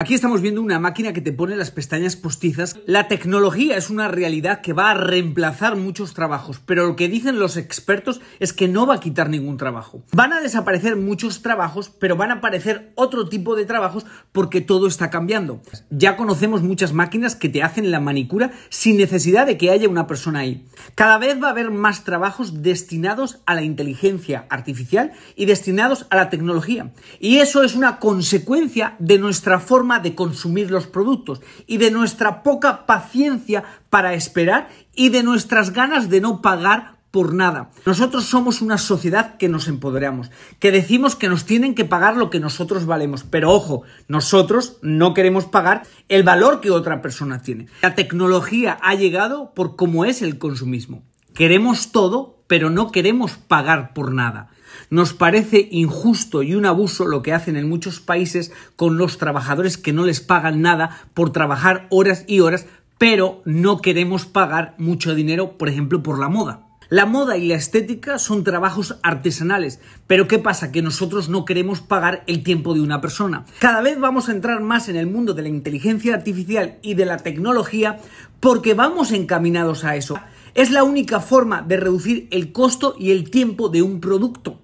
Aquí estamos viendo una máquina que te pone las pestañas postizas. La tecnología es una realidad que va a reemplazar muchos trabajos, pero lo que dicen los expertos es que no va a quitar ningún trabajo. Van a desaparecer muchos trabajos, pero van a aparecer otro tipo de trabajos porque todo está cambiando. Ya conocemos muchas máquinas que te hacen la manicura sin necesidad de que haya una persona ahí. Cada vez va a haber más trabajos destinados a la inteligencia artificial y destinados a la tecnología. Y eso es una consecuencia de nuestra forma de consumir los productos y de nuestra poca paciencia para esperar y de nuestras ganas de no pagar por nada. Nosotros somos una sociedad que nos empoderamos, que decimos que nos tienen que pagar lo que nosotros valemos, pero ojo, nosotros no queremos pagar el valor que otra persona tiene. La tecnología ha llegado por cómo es el consumismo. Queremos todo pero no queremos pagar por nada. Nos parece injusto y un abuso lo que hacen en muchos países con los trabajadores que no les pagan nada por trabajar horas y horas, pero no queremos pagar mucho dinero, por ejemplo, por la moda. La moda y la estética son trabajos artesanales, pero ¿qué pasa? Que nosotros no queremos pagar el tiempo de una persona. Cada vez vamos a entrar más en el mundo de la inteligencia artificial y de la tecnología porque vamos encaminados a eso. Es la única forma de reducir el costo y el tiempo de un producto.